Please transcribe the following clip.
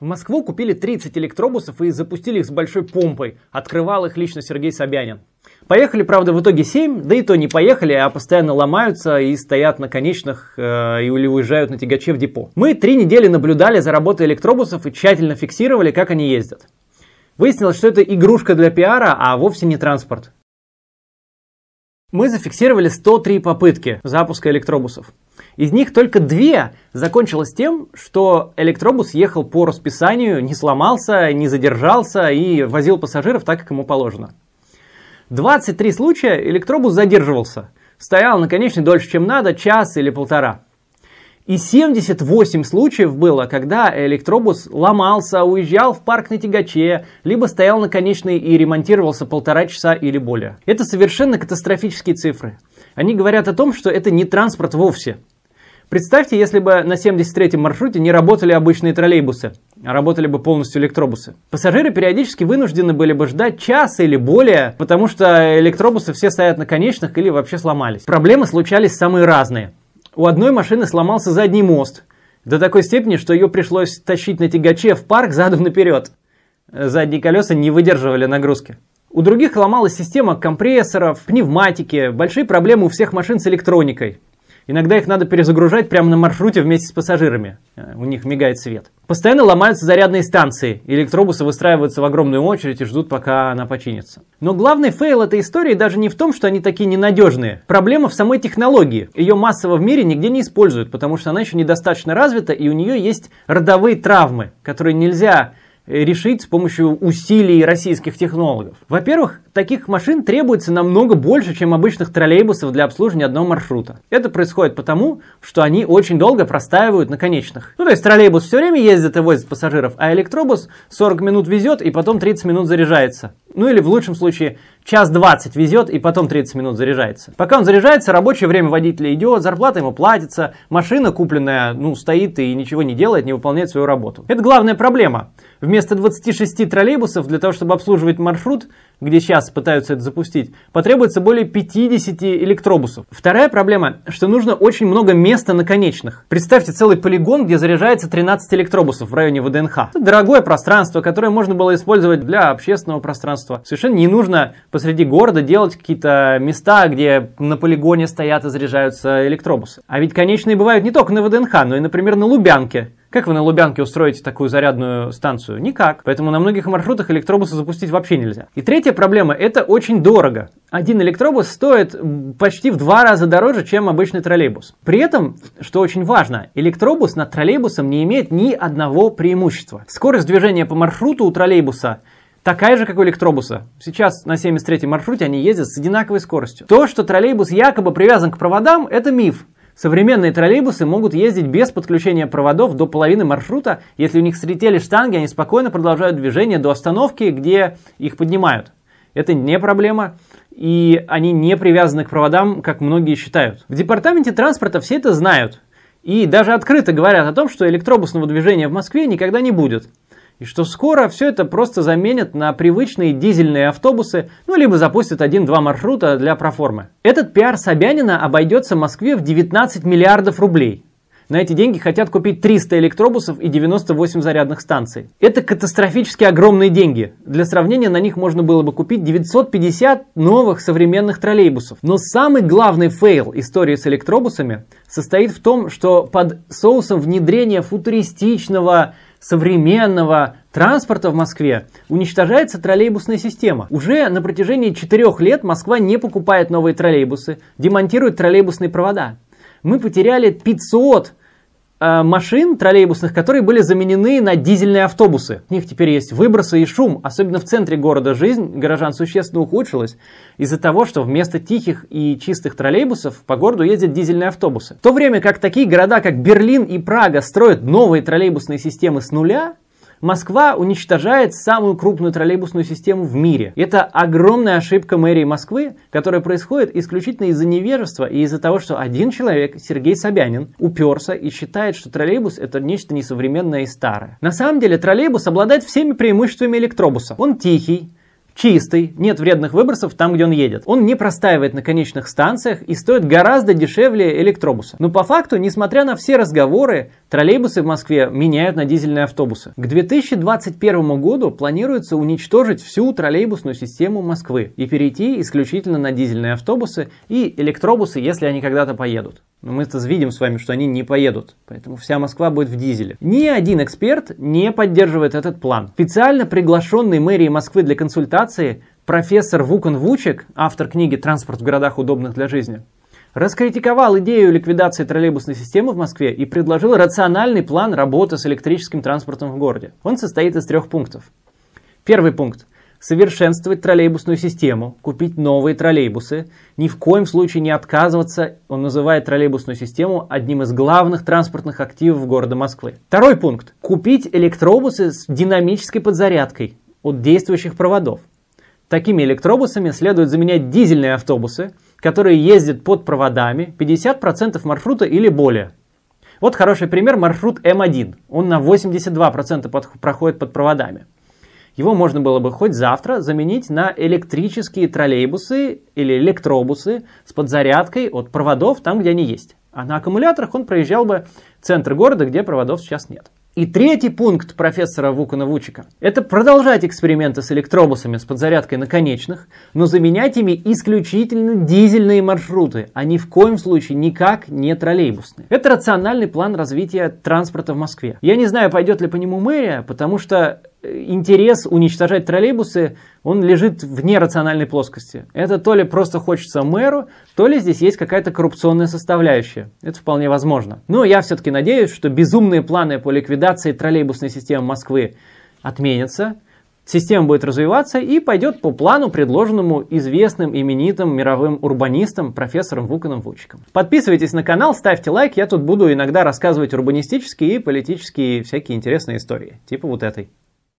В Москву купили 30 электробусов и запустили их с большой помпой. Открывал их лично Сергей Собянин. Поехали, правда, в итоге 7, да и то не поехали, а постоянно ломаются и стоят на конечных э, или уезжают на тягаче в депо. Мы три недели наблюдали за работой электробусов и тщательно фиксировали, как они ездят. Выяснилось, что это игрушка для пиара, а вовсе не транспорт. Мы зафиксировали 103 попытки запуска электробусов. Из них только две закончилось тем, что электробус ехал по расписанию, не сломался, не задержался и возил пассажиров так, как ему положено. 23 случая электробус задерживался, стоял на конечной дольше, чем надо, час или полтора – и 78 случаев было, когда электробус ломался, уезжал в парк на тягаче, либо стоял на конечной и ремонтировался полтора часа или более. Это совершенно катастрофические цифры. Они говорят о том, что это не транспорт вовсе. Представьте, если бы на 73-м маршруте не работали обычные троллейбусы, а работали бы полностью электробусы. Пассажиры периодически вынуждены были бы ждать час или более, потому что электробусы все стоят на конечных или вообще сломались. Проблемы случались самые разные – у одной машины сломался задний мост. До такой степени, что ее пришлось тащить на тягаче в парк задом наперед. Задние колеса не выдерживали нагрузки. У других ломалась система компрессоров, пневматики, большие проблемы у всех машин с электроникой. Иногда их надо перезагружать прямо на маршруте вместе с пассажирами. Э, у них мигает свет. Постоянно ломаются зарядные станции. Электробусы выстраиваются в огромную очередь и ждут, пока она починится. Но главный фейл этой истории даже не в том, что они такие ненадежные. Проблема в самой технологии. Ее массово в мире нигде не используют, потому что она еще недостаточно развита, и у нее есть родовые травмы, которые нельзя э, решить с помощью усилий российских технологов. Во-первых, таких машин требуется намного больше, чем обычных троллейбусов для обслуживания одного маршрута. Это происходит потому, что они очень долго простаивают на конечных. Ну, то есть троллейбус все время ездит и возит пассажиров, а электробус 40 минут везет и потом 30 минут заряжается. Ну или в лучшем случае час 20 везет и потом 30 минут заряжается. Пока он заряжается, рабочее время водителя идет, зарплата ему платится, машина купленная, ну, стоит и ничего не делает, не выполняет свою работу. Это главная проблема. Вместо 26 троллейбусов для того, чтобы обслуживать маршрут, где сейчас сейчас пытаются это запустить, потребуется более 50 электробусов. Вторая проблема, что нужно очень много места на конечных. Представьте целый полигон, где заряжается 13 электробусов в районе ВДНХ. Это дорогое пространство, которое можно было использовать для общественного пространства. Совершенно не нужно посреди города делать какие-то места, где на полигоне стоят и заряжаются электробусы. А ведь конечные бывают не только на ВДНХ, но и, например, на Лубянке. Как вы на Лубянке устроите такую зарядную станцию? Никак. Поэтому на многих маршрутах электробусы запустить вообще нельзя. И третья проблема – это очень дорого. Один электробус стоит почти в два раза дороже, чем обычный троллейбус. При этом, что очень важно, электробус над троллейбусом не имеет ни одного преимущества. Скорость движения по маршруту у троллейбуса такая же, как у электробуса. Сейчас на 73-м маршруте они ездят с одинаковой скоростью. То, что троллейбус якобы привязан к проводам, это миф. Современные троллейбусы могут ездить без подключения проводов до половины маршрута. Если у них слетели штанги, они спокойно продолжают движение до остановки, где их поднимают. Это не проблема, и они не привязаны к проводам, как многие считают. В департаменте транспорта все это знают. И даже открыто говорят о том, что электробусного движения в Москве никогда не будет. И что скоро все это просто заменят на привычные дизельные автобусы, ну либо запустят один-два маршрута для проформы. Этот пиар Собянина обойдется Москве в 19 миллиардов рублей. На эти деньги хотят купить 300 электробусов и 98 зарядных станций. Это катастрофически огромные деньги. Для сравнения, на них можно было бы купить 950 новых современных троллейбусов. Но самый главный фейл истории с электробусами состоит в том, что под соусом внедрения футуристичного современного транспорта в Москве уничтожается троллейбусная система. Уже на протяжении четырех лет Москва не покупает новые троллейбусы, демонтирует троллейбусные провода. Мы потеряли 500 Э, машин троллейбусных, которые были заменены на дизельные автобусы. У них теперь есть выбросы и шум. Особенно в центре города жизнь горожан существенно ухудшилась из-за того, что вместо тихих и чистых троллейбусов по городу ездят дизельные автобусы. В то время как такие города, как Берлин и Прага, строят новые троллейбусные системы с нуля, Москва уничтожает самую крупную троллейбусную систему в мире. Это огромная ошибка мэрии Москвы, которая происходит исключительно из-за невежества и из-за того, что один человек, Сергей Собянин, уперся и считает, что троллейбус это нечто несовременное и старое. На самом деле троллейбус обладает всеми преимуществами электробуса. Он тихий, чистый, нет вредных выбросов там, где он едет. Он не простаивает на конечных станциях и стоит гораздо дешевле электробуса. Но по факту, несмотря на все разговоры, троллейбусы в Москве меняют на дизельные автобусы. К 2021 году планируется уничтожить всю троллейбусную систему Москвы и перейти исключительно на дизельные автобусы и электробусы, если они когда-то поедут. Но мы-то видим с вами, что они не поедут. Поэтому вся Москва будет в дизеле. Ни один эксперт не поддерживает этот план. Специально приглашенный мэрией Москвы для консультации профессор Вукан Вучек, автор книги «Транспорт в городах, удобных для жизни», раскритиковал идею ликвидации троллейбусной системы в Москве и предложил рациональный план работы с электрическим транспортом в городе. Он состоит из трех пунктов. Первый пункт – совершенствовать троллейбусную систему, купить новые троллейбусы, ни в коем случае не отказываться, он называет троллейбусную систему одним из главных транспортных активов города Москвы. Второй пункт. Купить электробусы с динамической подзарядкой от действующих проводов. Такими электробусами следует заменять дизельные автобусы, которые ездят под проводами 50% маршрута или более. Вот хороший пример маршрут М1. Он на 82% проходит под проводами. Его можно было бы хоть завтра заменить на электрические троллейбусы или электробусы с подзарядкой от проводов там, где они есть. А на аккумуляторах он проезжал бы в центр города, где проводов сейчас нет. И третий пункт профессора Вукана Вучика – это продолжать эксперименты с электробусами с подзарядкой на конечных, но заменять ими исключительно дизельные маршруты, а ни в коем случае никак не троллейбусные. Это рациональный план развития транспорта в Москве. Я не знаю, пойдет ли по нему мэрия, потому что интерес уничтожать троллейбусы, он лежит в нерациональной плоскости. Это то ли просто хочется мэру, то ли здесь есть какая-то коррупционная составляющая. Это вполне возможно. Но я все-таки надеюсь, что безумные планы по ликвидации троллейбусной системы Москвы отменятся, система будет развиваться и пойдет по плану, предложенному известным именитым мировым урбанистом профессором Вуканом Вучиком. Подписывайтесь на канал, ставьте лайк, я тут буду иногда рассказывать урбанистические и политические всякие интересные истории, типа вот этой.